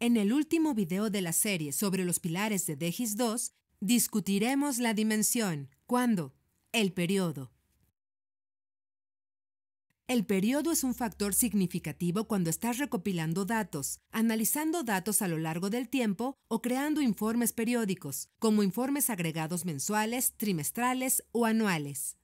En el último video de la serie sobre los pilares de Degis II, discutiremos la dimensión, cuándo, el periodo. El periodo es un factor significativo cuando estás recopilando datos, analizando datos a lo largo del tiempo o creando informes periódicos, como informes agregados mensuales, trimestrales o anuales.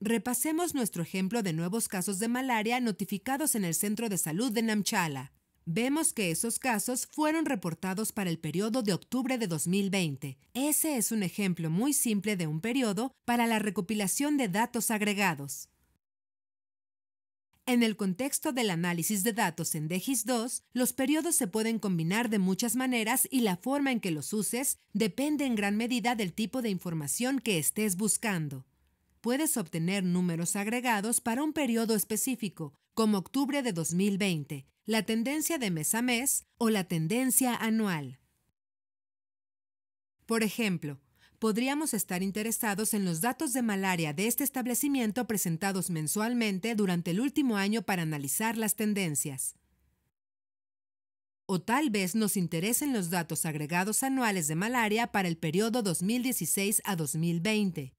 Repasemos nuestro ejemplo de nuevos casos de malaria notificados en el Centro de Salud de Namchala. Vemos que esos casos fueron reportados para el periodo de octubre de 2020. Ese es un ejemplo muy simple de un periodo para la recopilación de datos agregados. En el contexto del análisis de datos en DEGIS 2 los periodos se pueden combinar de muchas maneras y la forma en que los uses depende en gran medida del tipo de información que estés buscando. Puedes obtener números agregados para un periodo específico, como octubre de 2020, la tendencia de mes a mes o la tendencia anual. Por ejemplo, podríamos estar interesados en los datos de malaria de este establecimiento presentados mensualmente durante el último año para analizar las tendencias. O tal vez nos interesen los datos agregados anuales de malaria para el periodo 2016 a 2020.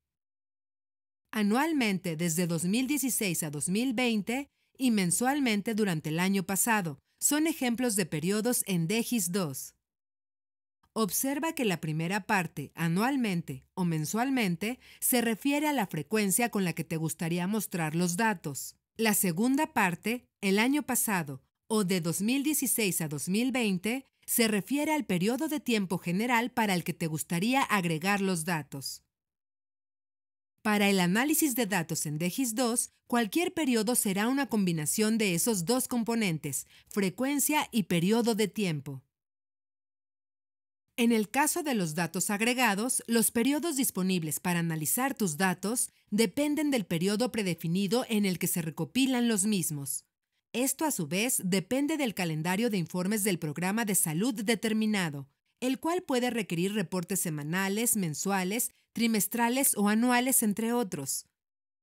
Anualmente, desde 2016 a 2020, y mensualmente durante el año pasado. Son ejemplos de periodos en DEGIS 2. Observa que la primera parte, anualmente o mensualmente, se refiere a la frecuencia con la que te gustaría mostrar los datos. La segunda parte, el año pasado o de 2016 a 2020, se refiere al periodo de tiempo general para el que te gustaría agregar los datos. Para el análisis de datos en DGIS-2, cualquier periodo será una combinación de esos dos componentes, frecuencia y periodo de tiempo. En el caso de los datos agregados, los periodos disponibles para analizar tus datos dependen del periodo predefinido en el que se recopilan los mismos. Esto a su vez depende del calendario de informes del programa de salud determinado, el cual puede requerir reportes semanales, mensuales, trimestrales o anuales, entre otros.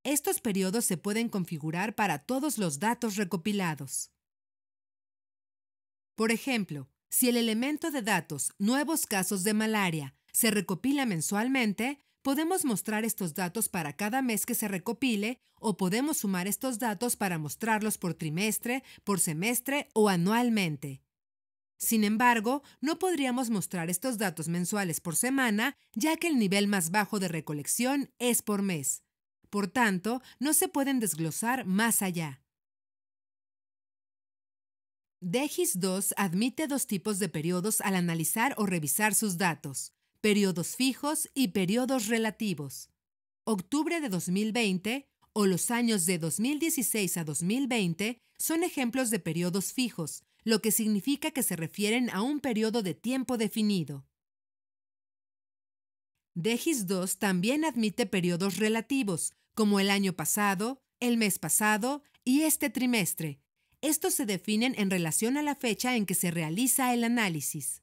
Estos periodos se pueden configurar para todos los datos recopilados. Por ejemplo, si el elemento de datos Nuevos casos de malaria se recopila mensualmente, podemos mostrar estos datos para cada mes que se recopile o podemos sumar estos datos para mostrarlos por trimestre, por semestre o anualmente. Sin embargo, no podríamos mostrar estos datos mensuales por semana, ya que el nivel más bajo de recolección es por mes. Por tanto, no se pueden desglosar más allá. degis II admite dos tipos de periodos al analizar o revisar sus datos, periodos fijos y periodos relativos. Octubre de 2020 o los años de 2016 a 2020 son ejemplos de periodos fijos, lo que significa que se refieren a un periodo de tiempo definido. Degis II también admite periodos relativos, como el año pasado, el mes pasado y este trimestre. Estos se definen en relación a la fecha en que se realiza el análisis.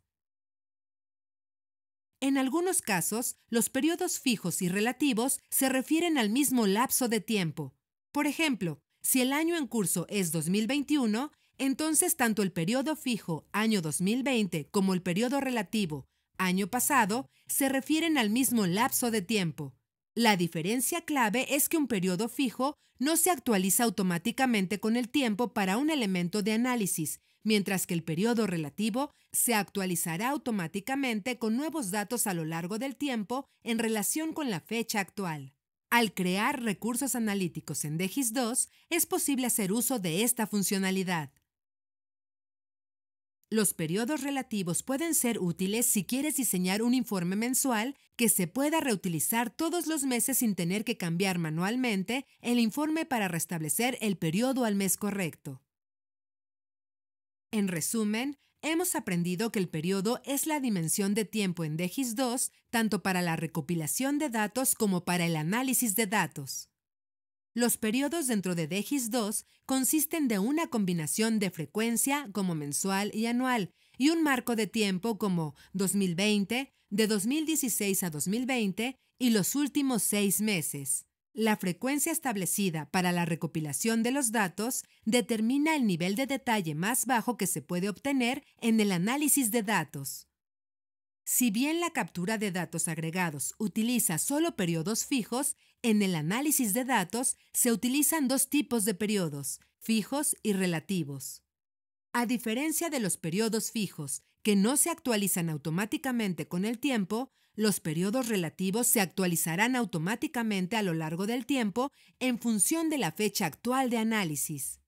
En algunos casos, los periodos fijos y relativos se refieren al mismo lapso de tiempo. Por ejemplo, si el año en curso es 2021, entonces, tanto el periodo fijo, año 2020, como el periodo relativo, año pasado, se refieren al mismo lapso de tiempo. La diferencia clave es que un periodo fijo no se actualiza automáticamente con el tiempo para un elemento de análisis, mientras que el periodo relativo se actualizará automáticamente con nuevos datos a lo largo del tiempo en relación con la fecha actual. Al crear recursos analíticos en DEGIS 2, es posible hacer uso de esta funcionalidad. Los periodos relativos pueden ser útiles si quieres diseñar un informe mensual que se pueda reutilizar todos los meses sin tener que cambiar manualmente el informe para restablecer el periodo al mes correcto. En resumen, hemos aprendido que el periodo es la dimensión de tiempo en DGIS 2 tanto para la recopilación de datos como para el análisis de datos. Los periodos dentro de DEGIS 2 consisten de una combinación de frecuencia como mensual y anual y un marco de tiempo como 2020, de 2016 a 2020 y los últimos seis meses. La frecuencia establecida para la recopilación de los datos determina el nivel de detalle más bajo que se puede obtener en el análisis de datos. Si bien la captura de datos agregados utiliza solo periodos fijos, en el análisis de datos se utilizan dos tipos de periodos, fijos y relativos. A diferencia de los periodos fijos, que no se actualizan automáticamente con el tiempo, los periodos relativos se actualizarán automáticamente a lo largo del tiempo en función de la fecha actual de análisis.